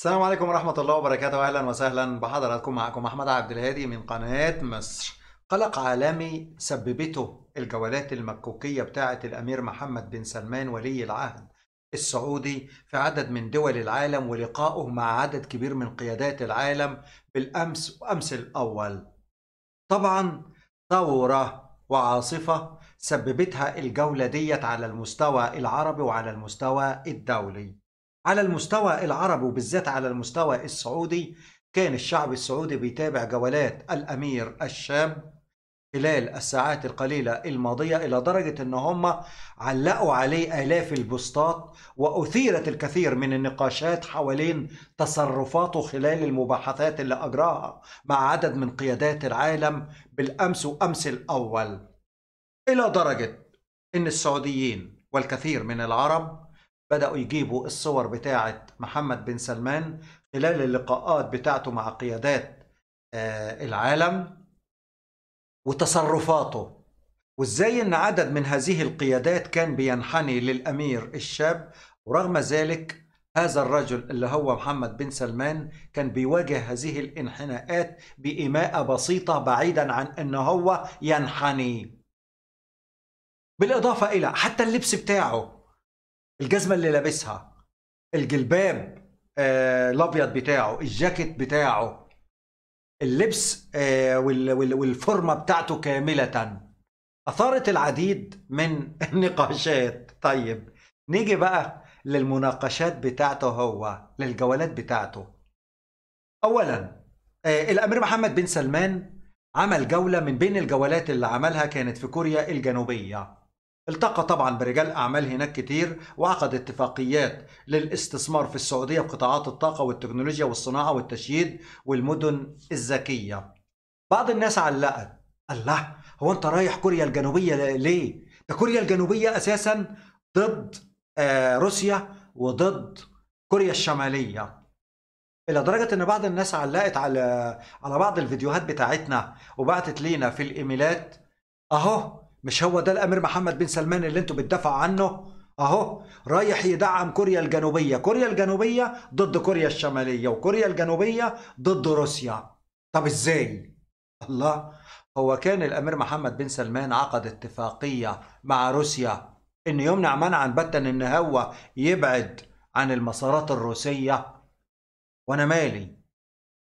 السلام عليكم ورحمة الله وبركاته أهلا وسهلا بحضراتكم معكم أحمد عبد الهادي من قناة مصر قلق عالمي سببته الجولات المكوكية بتاعة الأمير محمد بن سلمان ولي العهد السعودي في عدد من دول العالم ولقائه مع عدد كبير من قيادات العالم بالأمس وأمس الأول طبعا ثورة وعاصفة سببتها الجولة ديت على المستوى العربي وعلى المستوى الدولي على المستوى العربي وبالذات على المستوى السعودي كان الشعب السعودي بيتابع جولات الأمير الشاب خلال الساعات القليلة الماضية إلى درجة أن هم علقوا عليه آلاف البوستات وأثيرت الكثير من النقاشات حوالين تصرفاته خلال المباحثات اللي أجراها مع عدد من قيادات العالم بالأمس وأمس الأول إلى درجة أن السعوديين والكثير من العرب بدأوا يجيبوا الصور بتاعة محمد بن سلمان خلال اللقاءات بتاعته مع قيادات آه، العالم وتصرفاته وازاي ان عدد من هذه القيادات كان بينحني للامير الشاب ورغم ذلك هذا الرجل اللي هو محمد بن سلمان كان بيواجه هذه الانحناءات بإماءة بسيطة بعيدا عن ان هو ينحني بالإضافة إلى حتى اللبس بتاعه الجزمه اللي لابسها الجلباب آه الابيض بتاعه الجاكيت بتاعه اللبس آه والفورمه بتاعته كامله اثارت العديد من النقاشات طيب نيجي بقى للمناقشات بتاعته هو للجولات بتاعته اولا آه الامير محمد بن سلمان عمل جوله من بين الجولات اللي عملها كانت في كوريا الجنوبيه التقى طبعا برجال أعمال هناك كتير وعقد اتفاقيات للاستثمار في السعودية في قطاعات الطاقة والتكنولوجيا والصناعة والتشييد والمدن الذكية بعض الناس علقت الله هو أنت رايح كوريا الجنوبية ليه؟ ده كوريا الجنوبية أساسا ضد آه، روسيا وضد كوريا الشمالية الى درجه ان بعض الناس علقت على على بعض الفيديوهات بتاعتنا وبعتت لينا في الايميلات اهو مش هو ده الامير محمد بن سلمان اللي انتوا بتدافعوا عنه اهو رايح يدعم كوريا الجنوبيه كوريا الجنوبيه ضد كوريا الشماليه وكوريا الجنوبيه ضد روسيا طب ازاي الله هو كان الامير محمد بن سلمان عقد اتفاقيه مع روسيا انه يمنع منعا باتا ان هو يبعد عن المسارات الروسيه وانا مالي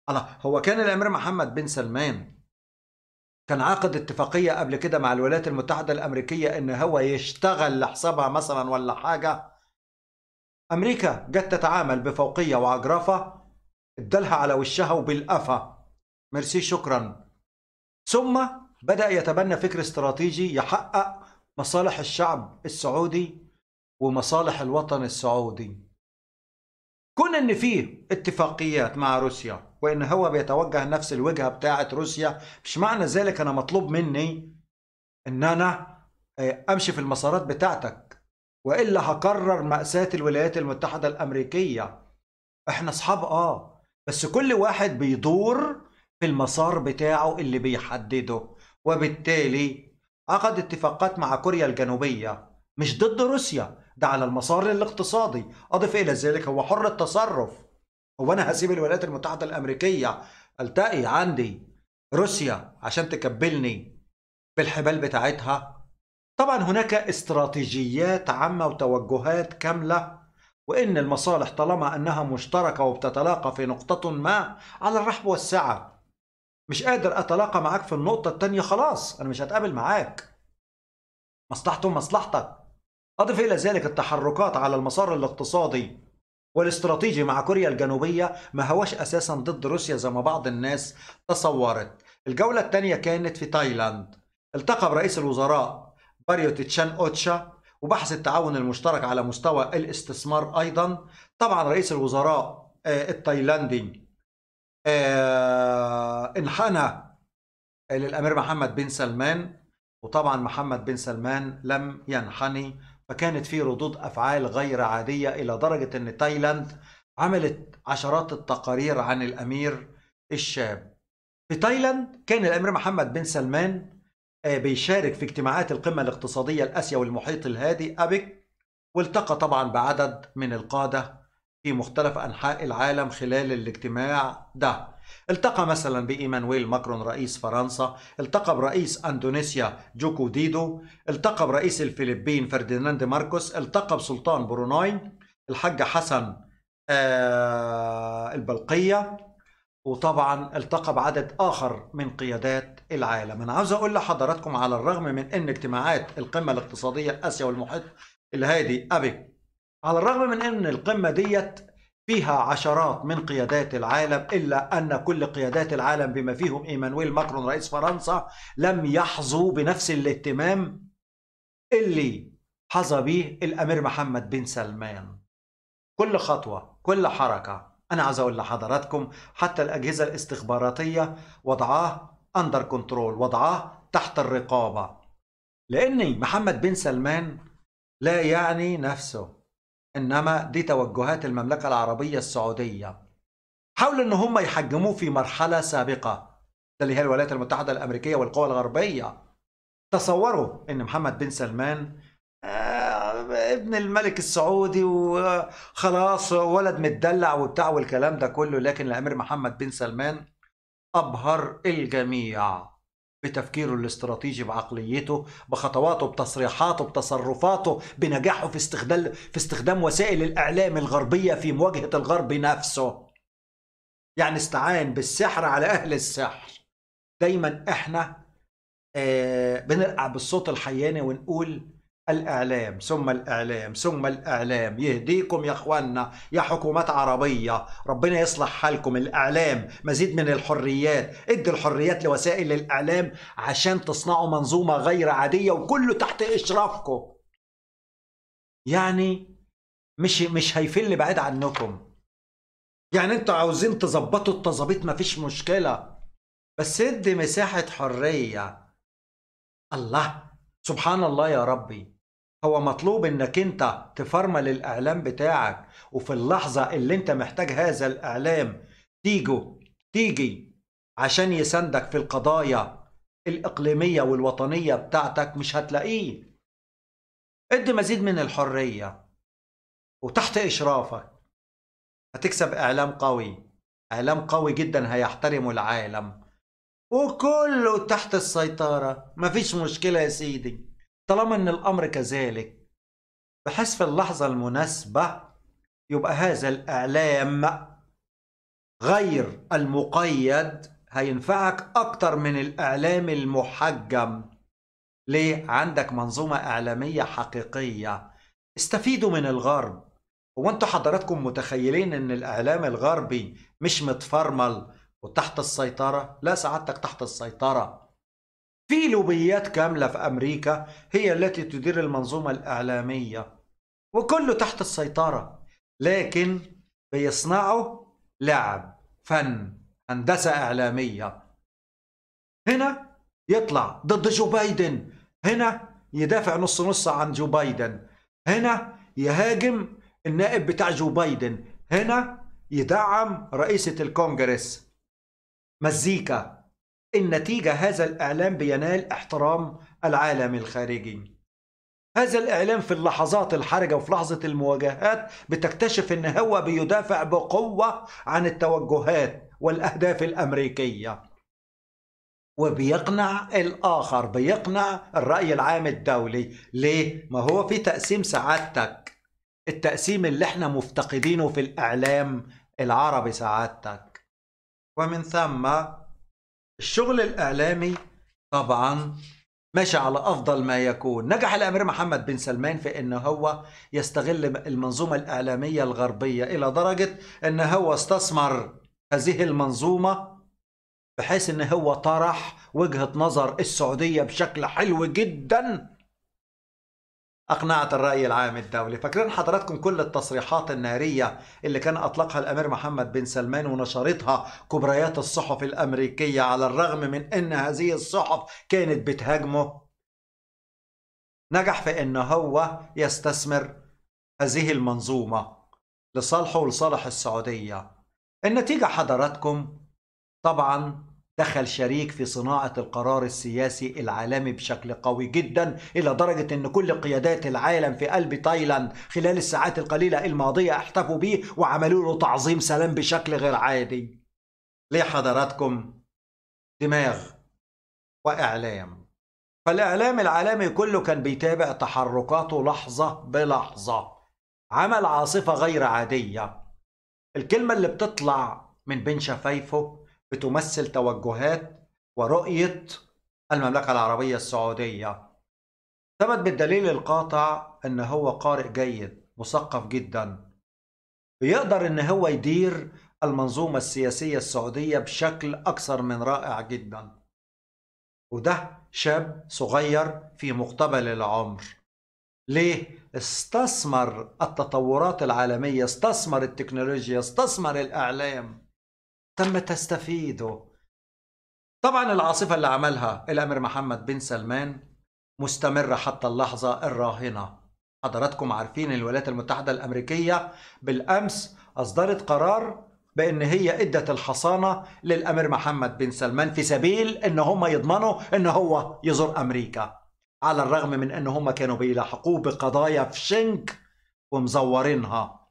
الله هو كان الامير محمد بن سلمان كان عقد اتفاقية قبل كده مع الولايات المتحدة الأمريكية إن هو يشتغل لحسابها مثلا ولا حاجة أمريكا جت تتعامل بفوقية وعجرفة ادالها على وشها وبالقفا ميرسي شكرا ثم بدأ يتبنى فكر استراتيجي يحقق مصالح الشعب السعودي ومصالح الوطن السعودي كون ان فيه اتفاقيات مع روسيا وان هو بيتوجه نفس الوجهه بتاعه روسيا مش معنى ذلك انا مطلوب مني ان انا آه، امشي في المسارات بتاعتك والا هكرر ماساه الولايات المتحده الامريكيه احنا اصحاب اه بس كل واحد بيدور في المسار بتاعه اللي بيحدده وبالتالي عقد اتفاقات مع كوريا الجنوبيه مش ضد روسيا ده على المسار الاقتصادي اضف الى ذلك هو حر التصرف هو انا هسيب الولايات المتحده الامريكيه التقي عندي روسيا عشان تكبلني بالحبال بتاعتها طبعا هناك استراتيجيات عامه وتوجهات كامله وان المصالح طالما انها مشتركه وبتتلاقى في نقطه ما على الرحب والسعه مش قادر اتلاقى معاك في النقطه التانية خلاص انا مش هتقابل معاك مصلحته مصلحتك اضف الى ذلك التحركات على المسار الاقتصادي والاستراتيجي مع كوريا الجنوبية ما هواش أساسا ضد روسيا زي ما بعض الناس تصورت الجولة الثانية كانت في تايلاند التقى برئيس الوزراء باريو تيتشان أوتشا وبحث التعاون المشترك على مستوى الاستثمار أيضا طبعا رئيس الوزراء آه، التايلاندي آه، انحنى للأمير محمد بن سلمان وطبعا محمد بن سلمان لم ينحني فكانت في ردود أفعال غير عادية إلى درجة أن تايلاند عملت عشرات التقارير عن الأمير الشاب في تايلاند كان الأمير محمد بن سلمان آه، بيشارك في اجتماعات القمة الاقتصادية الآسيا والمحيط الهادي ابيك والتقى طبعا بعدد من القادة في مختلف أنحاء العالم خلال الاجتماع ده التقى مثلا بإيمانويل ماكرون رئيس فرنسا التقى برئيس أندونيسيا جوكو ديدو التقى برئيس الفلبين فرديناند ماركوس التقى بسلطان بروناي الحاج حسن آه البلقية وطبعا التقى بعدد آخر من قيادات العالم أنا عاوز أقول لحضراتكم على الرغم من أن اجتماعات القمة الاقتصادية آسيا والمحيط الهادي أبي على الرغم من أن القمة ديت فيها عشرات من قيادات العالم إلا أن كل قيادات العالم بما فيهم إيمانويل ماكرون رئيس فرنسا لم يحظوا بنفس الاهتمام اللي حظى به الأمير محمد بن سلمان كل خطوة كل حركة أنا عايز أقول لحضراتكم حتى الأجهزة الاستخباراتية وضعاه أندر كنترول وضعاه تحت الرقابة لأن محمد بن سلمان لا يعني نفسه انما دي توجهات المملكه العربيه السعوديه حاولوا ان هم يحجموه في مرحله سابقه ده اللي هي الولايات المتحده الامريكيه والقوى الغربيه تصوروا ان محمد بن سلمان آه، ابن الملك السعودي وخلاص ولد متدلع وبتاع والكلام ده كله لكن الامير محمد بن سلمان ابهر الجميع بتفكيره الاستراتيجي بعقليته بخطواته بتصريحاته بتصرفاته بنجاحه في استخدام في استخدام وسائل الاعلام الغربيه في مواجهه الغرب نفسه يعني استعان بالسحر على اهل السحر دايما احنا آه، بنرقع بالصوت الحياني ونقول الإعلام ثم الإعلام ثم الإعلام يهديكم يا أخوانا يا حكومات عربية ربنا يصلح حالكم الإعلام مزيد من الحريات ادي الحريات لوسائل الإعلام عشان تصنعوا منظومة غير عادية وكله تحت إشرافكم يعني مش مش هيفل بعيد عنكم يعني انتوا عاوزين تظبطوا التظابيط مفيش مشكلة بس ادي مساحة حرية الله سبحان الله يا ربي هو مطلوب انك انت تفرمل الاعلام بتاعك وفي اللحظه اللي انت محتاج هذا الاعلام تيجو تيجي عشان يساندك في القضايا الاقليميه والوطنيه بتاعتك مش هتلاقيه ادي مزيد من الحريه وتحت اشرافك هتكسب اعلام قوي اعلام قوي جدا هيحترمه العالم وكله تحت السيطره مفيش مشكله يا سيدي طالما ان الامر كذلك بحيث في اللحظه المناسبه يبقى هذا الاعلام غير المقيد هينفعك اكتر من الاعلام المحجم ليه عندك منظومه اعلاميه حقيقيه استفيدوا من الغرب هو انتوا حضراتكم متخيلين ان الاعلام الغربي مش متفرمل وتحت السيطره لا سعادتك تحت السيطره في لوبيات كاملة في أمريكا هي التي تدير المنظومة الإعلامية وكله تحت السيطرة لكن بيصنعوا لعب فن هندسة إعلامية هنا يطلع ضد جو بايدن هنا يدافع نص نص عن جو بايدن هنا يهاجم النائب بتاع جو بايدن هنا يدعم رئيسة الكونجرس مزيكا النتيجة هذا الإعلام بينال احترام العالم الخارجي هذا الإعلام في اللحظات الحرجة وفي لحظة المواجهات بتكتشف أن هو بيدافع بقوة عن التوجهات والأهداف الأمريكية وبيقنع الآخر بيقنع الرأي العام الدولي ليه؟ ما هو في تقسيم سعادتك التقسيم اللي احنا مفتقدينه في الإعلام العربي سعادتك ومن ثم الشغل الإعلامي طبعا ماشي على افضل ما يكون نجح الامير محمد بن سلمان في ان هو يستغل المنظومه الاعلاميه الغربيه الى درجه ان هو استثمر هذه المنظومه بحيث ان هو طرح وجهه نظر السعوديه بشكل حلو جدا أقنعت الرأي العام الدولي فاكرين حضراتكم كل التصريحات النارية اللي كان أطلقها الأمير محمد بن سلمان ونشرتها كبريات الصحف الأمريكية على الرغم من أن هذه الصحف كانت بتهاجمه نجح في أن هو يستثمر هذه المنظومة لصالحه ولصالح السعودية النتيجة حضراتكم طبعا دخل شريك في صناعة القرار السياسي العالمي بشكل قوي جدا إلى درجة أن كل قيادات العالم في قلب تايلاند خلال الساعات القليلة الماضية احتفوا بيه وعملوا له تعظيم سلام بشكل غير عادي ليه حضراتكم دماغ وإعلام فالإعلام العالمي كله كان بيتابع تحركاته لحظة بلحظة عمل عاصفة غير عادية الكلمة اللي بتطلع من بين شفايفه بتمثل توجهات ورؤية المملكة العربية السعودية ثبت بالدليل القاطع أن هو قارئ جيد مثقف جدا بيقدر أن هو يدير المنظومة السياسية السعودية بشكل أكثر من رائع جدا وده شاب صغير في مقتبل العمر ليه؟ استثمر التطورات العالمية استثمر التكنولوجيا استثمر الإعلام تم تستفيده طبعا العاصفة اللي عملها الأمير محمد بن سلمان مستمرة حتى اللحظة الراهنة حضراتكم عارفين الولايات المتحدة الأمريكية بالأمس أصدرت قرار بأن هي إدت الحصانة للأمير محمد بن سلمان في سبيل أن هم يضمنوا أن هو يزور أمريكا على الرغم من أن هم كانوا بيلاحقوه بقضايا فشنك ومزورينها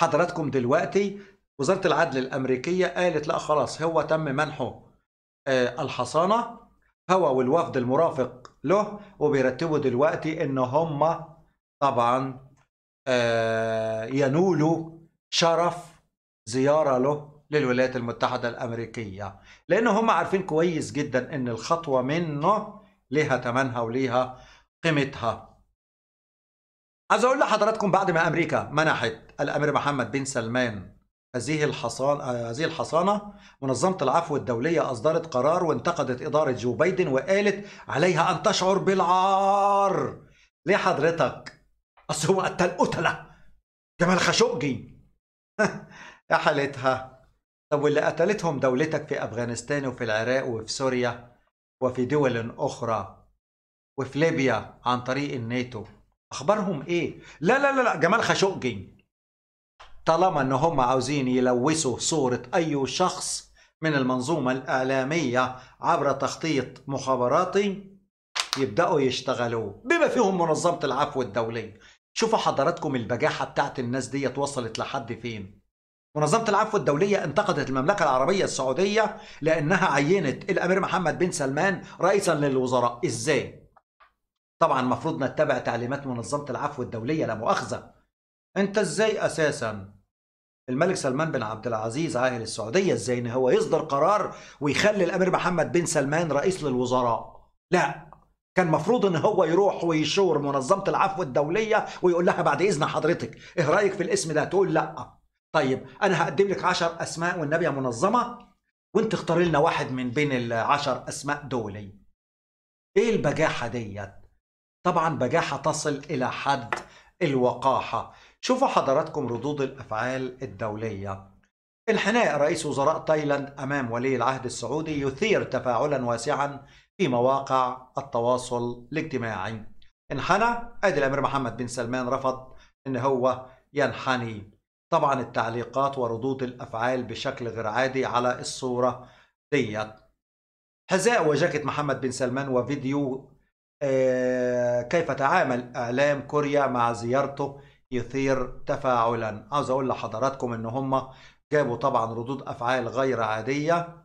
حضراتكم دلوقتي وزاره العدل الامريكيه قالت لا خلاص هو تم منحه آه، الحصانه هو والوفد المرافق له وبيرتبوا دلوقتي ان هم طبعا آه، ينولوا شرف زياره له للولايات المتحده الامريكيه لان هم عارفين كويس جدا ان الخطوه منه ليها ثمنها وليها قيمتها عايز اقول لحضراتكم بعد ما امريكا منحت الامير محمد بن سلمان هذه الحصانة هذه الحصانة منظمة العفو الدولية أصدرت قرار وانتقدت إدارة جو بايدن وقالت عليها أن تشعر بالعار ليه حضرتك؟ أصل هو قتل قتلة جمال خاشقجي يا حالتها طب واللي قتلتهم دولتك في أفغانستان وفي العراق وفي سوريا وفي دول أخرى وفي ليبيا عن طريق الناتو أخبارهم إيه؟ لا لا لا, لا جمال خاشقجي طالما ان هم عاوزين يلوثوا صورة اي شخص من المنظومة الاعلامية عبر تخطيط مخابراتي يبدأوا يشتغلوا بما فيهم منظمة العفو الدولية شوفوا حضراتكم البجاحة بتاعت الناس دي وصلت لحد فين منظمة العفو الدولية انتقدت المملكة العربية السعودية لأنها عينت الأمير محمد بن سلمان رئيسا للوزراء إزاي؟ طبعا المفروض نتبع تعليمات منظمة العفو الدولية لا مؤاخذة انت ازاي اساسا الملك سلمان بن عبد العزيز عاهل السعوديه ازاي ان هو يصدر قرار ويخلي الامير محمد بن سلمان رئيس للوزراء لا كان مفروض ان هو يروح ويشور منظمه العفو الدوليه ويقول لها بعد اذن حضرتك ايه رايك في الاسم ده تقول لا طيب انا هقدم لك 10 اسماء والنبي يا منظمه وانت اختاري لنا واحد من بين العشر اسماء دولي ايه البجاحه ديت طبعا بجاحه تصل الى حد الوقاحه شوفوا حضراتكم ردود الأفعال الدولية انحناء رئيس وزراء تايلاند أمام ولي العهد السعودي يثير تفاعلا واسعا في مواقع التواصل الاجتماعي انحنى ادي الامير محمد بن سلمان رفض ان هو ينحني طبعا التعليقات وردود الافعال بشكل غير عادي على الصوره ديت حذاء وجاكيت محمد بن سلمان وفيديو آه، كيف تعامل اعلام كوريا مع زيارته يثير تفاعلا عاوز اقول لحضراتكم ان هم جابوا طبعا ردود افعال غير عاديه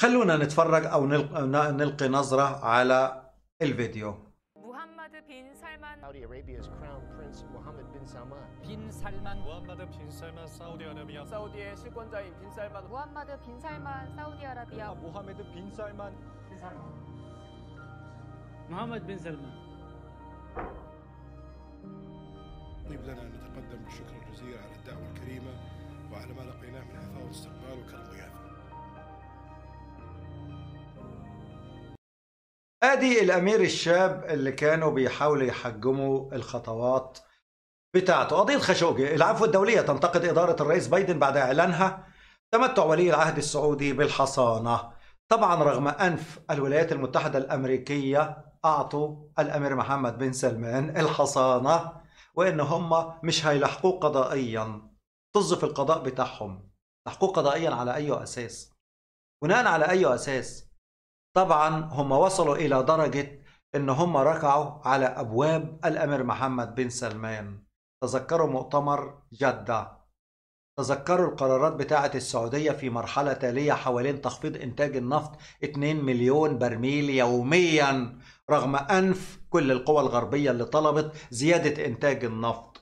خلونا نتفرج او نلقي نظره على الفيديو Saudi Arabia's Crown Prince Mohammed bin Salman. 실권자인 طيب لنا أن نتقدم بالشكر الجزيل على الدعوة الكريمة وعلى ما لقيناه من حفاوة واستقبال وكرم ضيافة ادي الامير الشاب اللي كانوا بيحاولوا يحجموا الخطوات بتاعته قضيه خاشوجي العفو الدوليه تنتقد اداره الرئيس بايدن بعد اعلانها تمتع ولي العهد السعودي بالحصانه طبعا رغم انف الولايات المتحده الامريكيه اعطوا الامير محمد بن سلمان الحصانه وان هم مش هيلاحقوه قضائيا طز القضاء بتاعهم لحقوه قضائيا على اي اساس بناء على اي اساس طبعا هم وصلوا الى درجه ان هم ركعوا على ابواب الامير محمد بن سلمان تذكروا مؤتمر جده تذكروا القرارات بتاعة السعودية في مرحلة تالية حوالين تخفيض إنتاج النفط 2 مليون برميل يوميا رغم أنف كل القوى الغربية اللي طلبت زيادة إنتاج النفط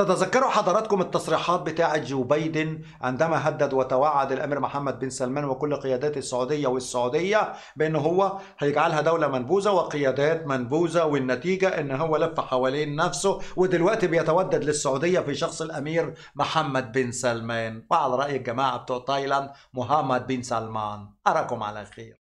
تتذكروا حضراتكم التصريحات بتاعة جو بايدن عندما هدد وتوعد الأمير محمد بن سلمان وكل قيادات السعودية والسعودية بأنه هو هيجعلها دولة منبوذة وقيادات منبوذة والنتيجة أن هو لف حوالين نفسه ودلوقتي بيتودد للسعودية في شخص الأمير محمد بن سلمان وعلى رأي الجماعة بتوع تايلاند محمد بن سلمان أراكم على خير